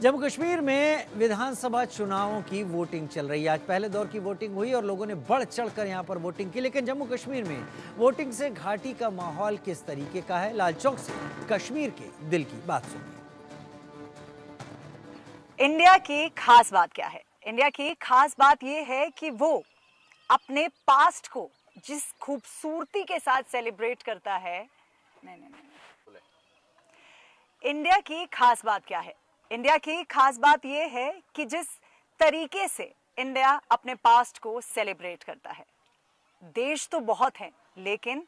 जम्मू कश्मीर में विधानसभा चुनावों की वोटिंग चल रही है आज पहले दौर की वोटिंग हुई और लोगों ने बढ़ चढ़कर यहां पर वोटिंग की लेकिन जम्मू कश्मीर में वोटिंग से घाटी का माहौल किस तरीके का है लाल चौक से कश्मीर के दिल की बात सुनिए इंडिया की खास बात क्या है इंडिया की खास बात यह है कि वो अपने पास्ट को जिस खूबसूरती के साथ सेलिब्रेट करता है नहीं नहीं नहीं इंडिया की खास बात क्या है इंडिया की खास बात यह है कि जिस तरीके से इंडिया अपने पास्ट को सेलिब्रेट करता है देश तो बहुत है लेकिन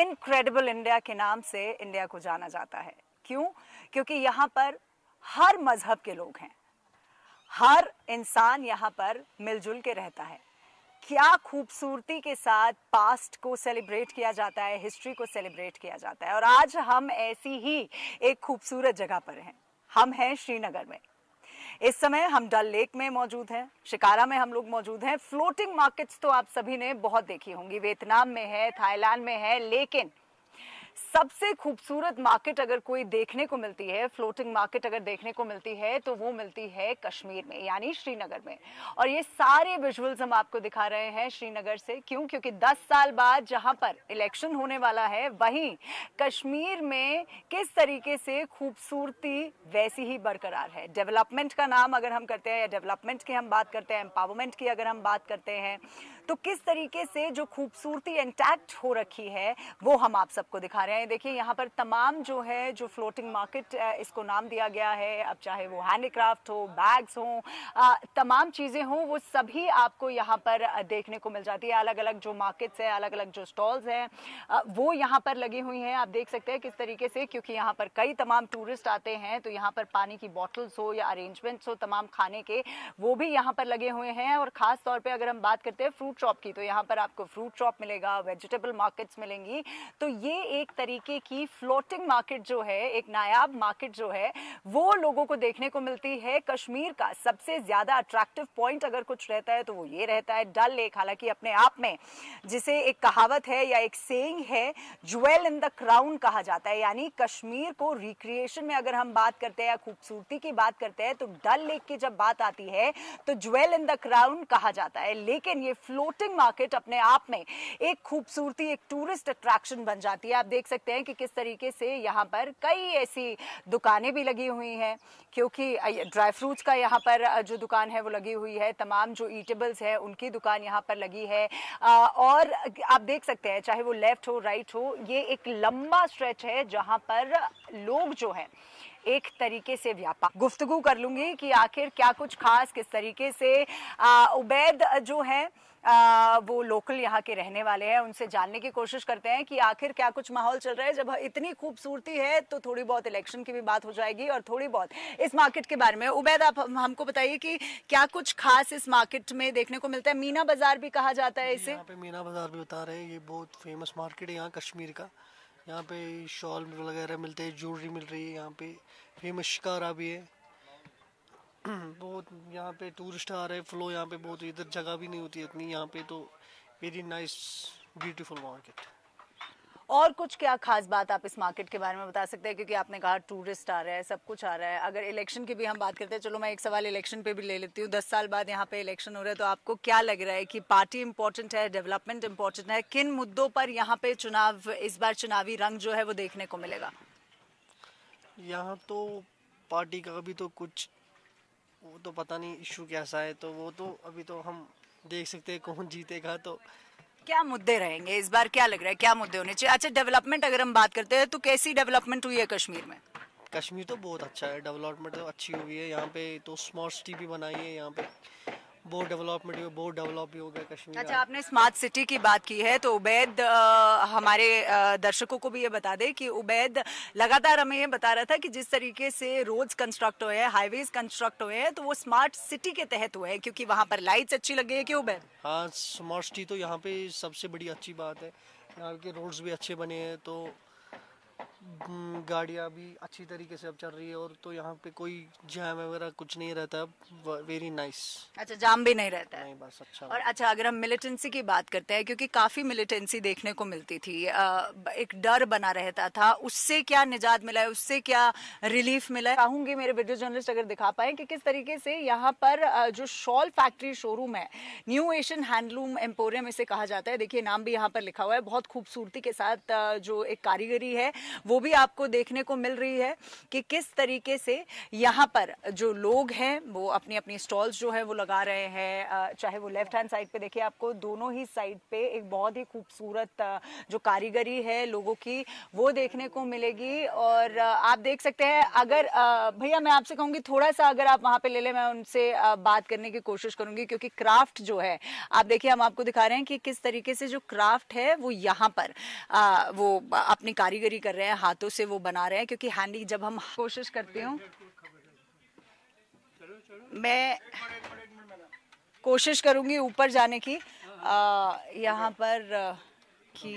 इनक्रेडिबल इंडिया के नाम से इंडिया को जाना जाता है क्यों क्योंकि यहाँ पर हर मजहब के लोग हैं हर इंसान यहाँ पर मिलजुल के रहता है क्या खूबसूरती के साथ पास्ट को सेलिब्रेट किया जाता है हिस्ट्री को सेलिब्रेट किया जाता है और आज हम ऐसी ही एक खूबसूरत जगह पर हैं हम हैं श्रीनगर में इस समय हम डल लेक में मौजूद हैं शिकारा में हम लोग मौजूद हैं फ्लोटिंग मार्केट्स तो आप सभी ने बहुत देखी होंगी वियतनाम में है थाईलैंड में है लेकिन सबसे खूबसूरत मार्केट अगर कोई देखने को मिलती है फ्लोटिंग मार्केट अगर देखने को मिलती है तो वो मिलती है कश्मीर में यानी श्रीनगर में और ये सारे विजुअल्स हम आपको दिखा रहे हैं श्रीनगर से क्यों क्योंकि 10 साल बाद जहां पर इलेक्शन होने वाला है वहीं कश्मीर में किस तरीके से खूबसूरती वैसी ही बरकरार है डेवलपमेंट का नाम अगर हम करते हैं या डेवलपमेंट की हम बात करते हैं एम्पावरमेंट की अगर हम बात करते हैं तो किस तरीके से जो खूबसूरती इंटैक्ट हो रखी है वो हम आप सबको दिखा दिखा रहे हैं देखिए यहाँ पर तमाम जो है जो फ्लोटिंग मार्केट इसको नाम दिया गया है अब चाहे वो हैंडीक्राफ्ट हो बैग्स हो तमाम चीज़ें हों वो सभी आपको यहाँ पर देखने को मिल जाती है अलग अलग जो मार्केट्स हैं अलग अलग जो स्टॉल्स हैं वो यहाँ पर लगी हुई हैं आप देख सकते हैं किस तरीके से क्योंकि यहाँ पर कई तमाम टूरिस्ट आते हैं तो यहाँ पर पानी की बॉटल्स हो या अरेंजमेंट्स हो तमाम खाने के वो भी यहाँ पर लगे हुए हैं और खास तौर पर अगर हम बात करते हैं फ्रूट शॉप की तो यहाँ पर आपको फ्रूट शॉप मिलेगा वेजिटेबल मार्केट्स मिलेंगी तो ये एक तरीके की फ्लोटिंग मार्केट जो है एक नायाब मार्केट जो है वो लोगों को देखने को मिलती है कश्मीर का सबसे ज्यादा अट्रैक्टिव पॉइंट अगर कुछ रहता है तो वो ये रहता है डल लेक हालांकि अपने आप में जिसे एक कहावत है या एक सेइंग है ज्वेल इन द क्राउन कहा जाता है यानी कश्मीर को रिक्रिएशन में अगर हम बात करते हैं या खूबसूरती की बात करते हैं तो डल लेक की जब बात आती है तो ज्वेल इन द क्राउन कहा जाता है लेकिन ये फ्लोटिंग मार्केट अपने आप में एक खूबसूरती एक टूरिस्ट अट्रैक्शन बन जाती है आप देख देख सकते हैं कि किस तरीके से यहाँ पर कई ऐसी दुकानें भी लगी हुई हैं क्योंकि ड्राई फ्रूट्स का यहाँ पर जो दुकान है वो लगी हुई है तमाम जो ईटेबल्स है उनकी दुकान यहाँ पर लगी है और आप देख सकते हैं चाहे वो लेफ्ट हो राइट हो ये एक लंबा स्ट्रेच है जहाँ पर लोग जो हैं एक तरीके से व्यापार गुफ्तगु कर लूंगी कि आखिर क्या कुछ खास किस तरीके से आ, उबैद जो है आ, वो लोकल यहाँ के रहने वाले हैं उनसे जानने की कोशिश करते हैं कि आखिर क्या कुछ माहौल चल रहा है जब इतनी खूबसूरती है तो थोड़ी बहुत इलेक्शन की भी बात हो जाएगी और थोड़ी बहुत इस मार्केट के बारे में उबैद आप हमको बताइए कि क्या कुछ खास इस मार्केट में देखने को मिलता है मीना बाजार भी कहा जाता है इसे यहाँ पे मीना बाजार भी बता रहे हैं ये बहुत फेमस मार्केट है यहाँ कश्मीर का यहाँ पे शॉल वगैरह मिलते हैं ज्वेलरी मिल रही है यहाँ पे फेमस शिकारा भी है बहुत यहाँ पे टूरिस्ट आ रहे हैं फ्लो यहाँ पे बहुत इधर जगह भी नहीं होती इतनी यहाँ पे तो वेरी नाइस ब्यूटीफुल मार्केट और कुछ क्या खास बात आप इस मार्केट के बारे में बता सकते हैं क्योंकि आपने कहा टूरिस्ट आ रहा है सब कुछ आ रहा है अगर इलेक्शन की भी हम बात करते हैं चलो मैं एक सवाल इलेक्शन पे भी ले लेती हूँ दस साल बाद यहाँ पे इलेक्शन हो रहा है तो आपको क्या लग रहा है कि पार्टी इंपॉर्टेंट है डेवलपमेंट इंपॉर्टेंट है किन मुद्दों पर यहाँ पे चुनाव इस बार चुनावी रंग जो है वो देखने को मिलेगा यहाँ तो पार्टी का अभी तो कुछ वो तो पता नहीं इशू कैसा है तो वो तो अभी तो हम देख सकते हैं कौन जीतेगा तो क्या मुद्दे रहेंगे इस बार क्या लग रहा है क्या मुद्दे होने चाहिए अच्छा डेवलपमेंट अगर हम बात करते हैं तो कैसी डेवलपमेंट हुई है कश्मीर में कश्मीर तो बहुत अच्छा है डेवलपमेंट तो अच्छी हुई है यहाँ पे तो स्मार्ट सिटी भी बनाई है यहाँ पे बहुत डेवलपमेंट हुआ डेवलप भी हो गया कश्मीर अच्छा आपने स्मार्ट सिटी की बात की है तो उबैद हमारे दर्शकों को भी ये बता दे कि उबैद लगातार हमें ये बता रहा था कि जिस तरीके से रोड्स कंस्ट्रक्ट हुए हैं हाईवेज कंस्ट्रक्ट हुए हैं तो वो स्मार्ट सिटी के तहत हुए हैं क्योंकि वहाँ पर लाइट्स अच्छी लगी है कि उबैद हाँ स्मार्ट सिटी तो यहाँ पे सबसे बड़ी अच्छी बात है यहाँ के रोड्स भी अच्छे बने हैं तो हम्म, गाड़ियाँ भी अच्छी तरीके से अब चल रही है और तो यहाँ पे कोई जाम वगैरह कुछ नहीं रहता है वेरी नाइस अच्छा जाम भी नहीं रहता है नहीं बस अच्छा और अच्छा अगर हम मिलिटेंसी की बात करते हैं क्योंकि काफ़ी मिलिटेंसी देखने को मिलती थी एक डर बना रहता था उससे क्या निजात मिला है उससे क्या रिलीफ मिला है चाहूंगी मेरे वीडियो जर्नलिस्ट अगर दिखा पाए कि किस तरीके से यहाँ पर जो शॉल फैक्ट्री शोरूम है न्यू एशियन हैंडलूम एम्पोरियम इसे कहा जाता है देखिए नाम भी यहाँ पर लिखा हुआ है बहुत खूबसूरती के साथ जो एक कारीगरी है वो वो भी आपको देखने को मिल रही है कि किस तरीके से यहाँ पर जो लोग हैं वो अपनी अपनी स्टॉल्स जो है वो लगा रहे हैं चाहे वो लेफ्ट हैंड साइड पे देखिए आपको दोनों ही साइड पे एक बहुत ही खूबसूरत जो कारीगरी है लोगों की वो देखने को मिलेगी और आप देख सकते हैं अगर भैया मैं आपसे कहूंगी थोड़ा सा अगर आप वहां पे ले लें मैं उनसे बात करने की कोशिश करूंगी क्योंकि क्राफ्ट जो है आप देखिए हम आपको दिखा रहे हैं कि किस तरीके से जो क्राफ्ट है वो यहाँ पर आ, वो अपनी कारीगरी कर रहे हैं हाथों से वो बना रहे हैं क्योंकि हैंडी जब हम कोशिश करते हूँ मैं कोशिश करूँगी ऊपर जाने की यहाँ पर कि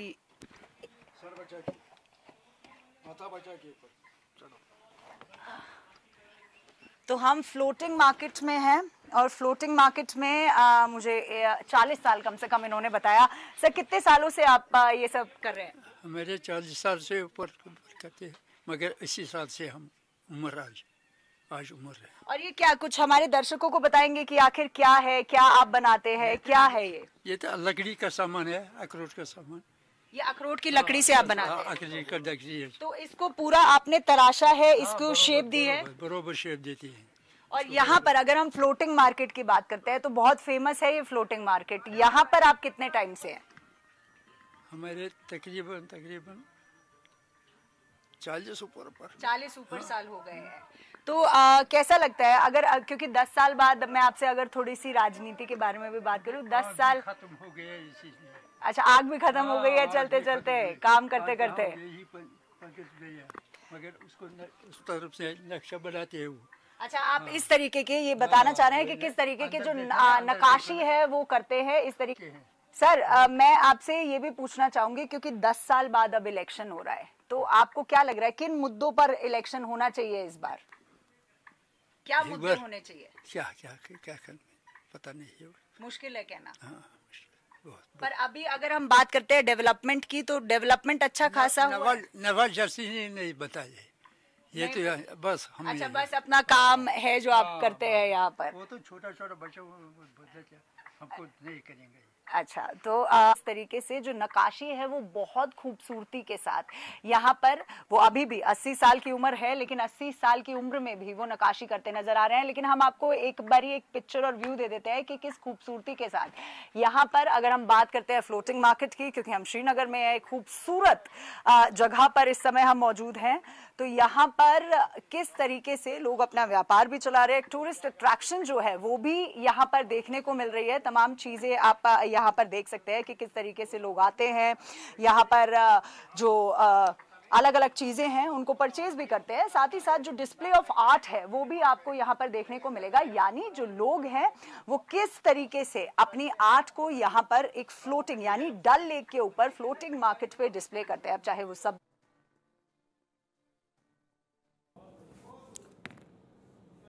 तो हम फ्लोटिंग मार्केट में हैं और फ्लोटिंग मार्केट में आ, मुझे 40 साल कम से कम इन्होंने बताया सर कितने सालों से आप ये सब कर रहे हैं मेरे चालीस साल से ऊपर करते हैं मगर इसी साल से हम उम्र आज आज उम्र है और ये क्या कुछ हमारे दर्शकों को बताएंगे कि आखिर क्या है क्या आप बनाते हैं क्या है ये ये तो लकड़ी का सामान है अखरोट का सामान ये अखरोट की लकड़ी से आप हाँ, बनाते हैं हाँ, तो इसको पूरा आपने तराशा है हाँ, इसको शेप दी है बरोबर शेप देती है और यहाँ पर अगर हम फ्लोटिंग मार्केट की बात करते हैं तो बहुत फेमस है ये फ्लोटिंग मार्केट यहाँ पर आप कितने टाइम से हैं हमारे तकरीबन तकरीबन चालीस ऊपर पर चालीस ऊपर हाँ। साल हो गए हैं तो आ, कैसा लगता है अगर क्योंकि दस साल बाद मैं आपसे अगर थोड़ी सी राजनीति के बारे में भी बात करूं दस साल खत्म हो गया अच्छा आग भी खत्म हो गई है हाँ, चलते चलते काम करते करते मगर उसको उस तरफ से नक्शा बनाते हैं वो अच्छा आप हाँ। इस तरीके के ये बताना चाह रहे हैं कि किस तरीके के जो नकाशी है वो करते हैं इस तरीके सर आ, मैं आपसे ये भी पूछना चाहूंगी क्योंकि 10 साल बाद अब इलेक्शन हो रहा है तो आपको क्या लग रहा है किन मुद्दों पर इलेक्शन होना चाहिए इस बार क्या मुद्दे होने चाहिए क्या क्या क्या, क्या पता नहीं मुश्किल है कहना हाँ, बहुत, पर अभी अगर हम बात करते हैं डेवलपमेंट की तो डेवलपमेंट अच्छा खासा नवाज जर्सी ने नहीं बताया ये तो बस हम अच्छा बस अपना काम है जो आप हाँ, करते हैं हाँ। यहाँ पर वो तो छोटा छोटा बच्चों हमको नहीं करेंगे अच्छा तो इस तरीके से जो नकाशी है वो बहुत खूबसूरती के साथ यहाँ पर वो अभी भी 80 साल की उम्र है लेकिन 80 साल की उम्र में भी वो नकाशी करते नजर आ रहे हैं लेकिन हम आपको एक बारी एक पिक्चर और व्यू दे देते हैं कि किस खूबसूरती के साथ यहाँ पर अगर हम बात करते हैं फ्लोटिंग मार्केट की क्योंकि हम श्रीनगर में एक खूबसूरत जगह पर इस समय हम मौजूद हैं तो यहाँ पर किस तरीके से लोग अपना व्यापार भी चला रहे हैं टूरिस्ट अट्रैक्शन जो है वो भी यहाँ पर देखने को मिल रही है तमाम चीज़ें आप यहाँ पर देख सकते हैं कि किस तरीके से लोग आते हैं यहाँ पर जो अलग अलग चीज़ें हैं उनको परचेज भी करते हैं साथ ही साथ जो डिस्प्ले ऑफ आर्ट है वो भी आपको यहाँ पर देखने को मिलेगा यानी जो लोग हैं वो किस तरीके से अपनी आर्ट को यहाँ पर एक फ्लोटिंग यानी डल लेक के ऊपर फ्लोटिंग मार्केट पे डिस्प्ले करते हैं अब चाहे वो सब